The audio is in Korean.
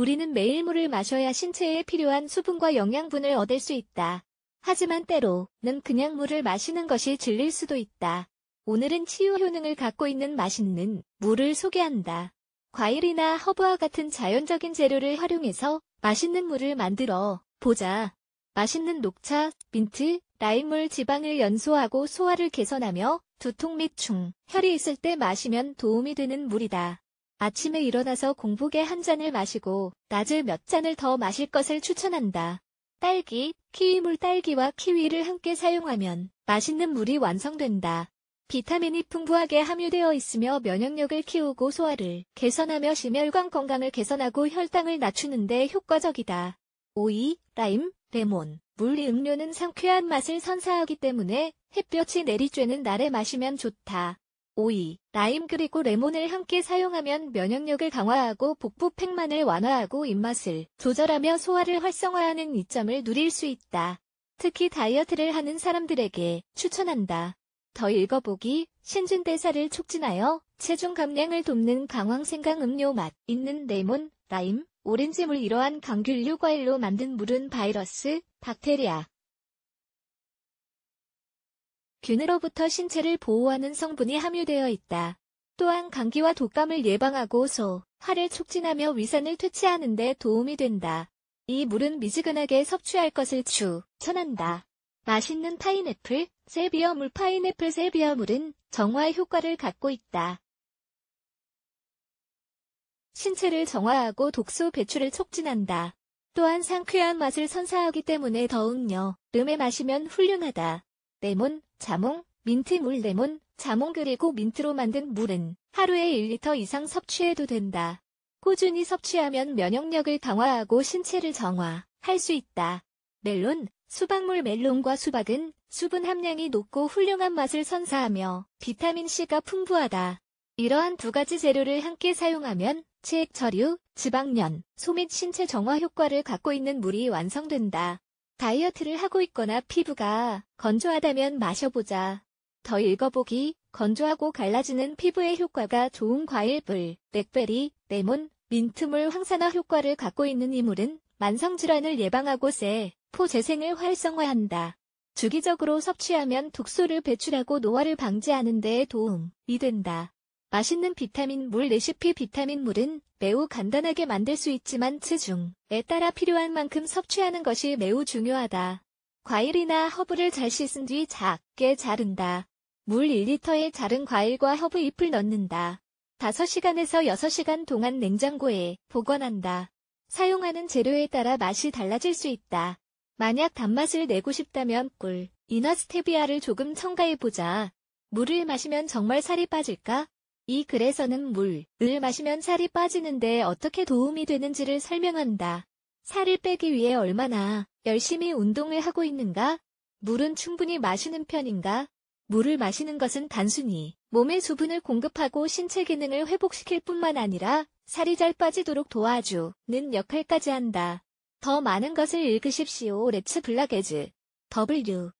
우리는 매일 물을 마셔야 신체에 필요한 수분과 영양분을 얻을 수 있다. 하지만 때로는 그냥 물을 마시는 것이 질릴 수도 있다. 오늘은 치유 효능을 갖고 있는 맛있는 물을 소개한다. 과일이나 허브와 같은 자연적인 재료를 활용해서 맛있는 물을 만들어 보자. 맛있는 녹차, 민트, 라임물 지방을 연소하고 소화를 개선하며 두통 및 충, 혈이 있을 때 마시면 도움이 되는 물이다. 아침에 일어나서 공복에 한 잔을 마시고 낮에 몇 잔을 더 마실 것을 추천한다. 딸기, 키위물 딸기와 키위를 함께 사용하면 맛있는 물이 완성된다. 비타민이 풍부하게 함유되어 있으며 면역력을 키우고 소화를 개선하며 심혈관 건강을 개선하고 혈당을 낮추는데 효과적이다. 오이, 라임, 레몬, 물리 음료는 상쾌한 맛을 선사하기 때문에 햇볕이 내리쬐는 날에 마시면 좋다. 오이, 라임 그리고 레몬을 함께 사용하면 면역력을 강화하고 복부 팽만을 완화하고 입맛을 조절하며 소화를 활성화하는 이점을 누릴 수 있다. 특히 다이어트를 하는 사람들에게 추천한다. 더 읽어보기, 신진대사를 촉진하여 체중 감량을 돕는 강황생강 음료 맛 있는 레몬, 라임, 오렌지물 이러한 강균류 과일로 만든 물은 바이러스, 박테리아, 균으로부터 신체를 보호하는 성분이 함유되어 있다. 또한 감기와 독감을 예방하고 소, 화를 촉진하며 위산을 퇴치하는 데 도움이 된다. 이 물은 미지근하게 섭취할 것을 추천한다. 맛있는 파인애플, 세비어 물 파인애플 세비어 물은 정화 효과를 갖고 있다. 신체를 정화하고 독소 배출을 촉진한다. 또한 상쾌한 맛을 선사하기 때문에 더욱 여름에 마시면 훌륭하다. 레몬, 자몽, 민트물 레몬, 자몽 그리고 민트로 만든 물은 하루에 1리터 이상 섭취해도 된다. 꾸준히 섭취하면 면역력을 강화하고 신체를 정화할 수 있다. 멜론, 수박물 멜론과 수박은 수분 함량이 높고 훌륭한 맛을 선사하며 비타민C가 풍부하다. 이러한 두 가지 재료를 함께 사용하면 체액 처류, 지방면, 소및 신체 정화 효과를 갖고 있는 물이 완성된다. 다이어트를 하고 있거나 피부가 건조하다면 마셔보자. 더 읽어보기, 건조하고 갈라지는 피부에 효과가 좋은 과일물, 맥베리, 레몬, 민트물 황산화 효과를 갖고 있는 이물은 만성질환을 예방하고 세, 포 재생을 활성화한다. 주기적으로 섭취하면 독소를 배출하고 노화를 방지하는 데 도움이 된다. 맛있는 비타민 물 레시피 비타민 물은 매우 간단하게 만들 수 있지만 체중에 따라 필요한 만큼 섭취하는 것이 매우 중요하다. 과일이나 허브를 잘 씻은 뒤 작게 자른다. 물 1리터에 자른 과일과 허브 잎을 넣는다. 5시간에서 6시간 동안 냉장고에 보관한다. 사용하는 재료에 따라 맛이 달라질 수 있다. 만약 단맛을 내고 싶다면 꿀, 이나 스테비아를 조금 첨가해보자. 물을 마시면 정말 살이 빠질까? 이 글에서는 물을 마시면 살이 빠지는데 어떻게 도움이 되는지를 설명한다. 살을 빼기 위해 얼마나 열심히 운동을 하고 있는가? 물은 충분히 마시는 편인가? 물을 마시는 것은 단순히 몸에 수분을 공급하고 신체 기능을 회복시킬 뿐만 아니라 살이 잘 빠지도록 도와주는 역할까지 한다. 더 많은 것을 읽으십시오. 레츠 블라게즈 W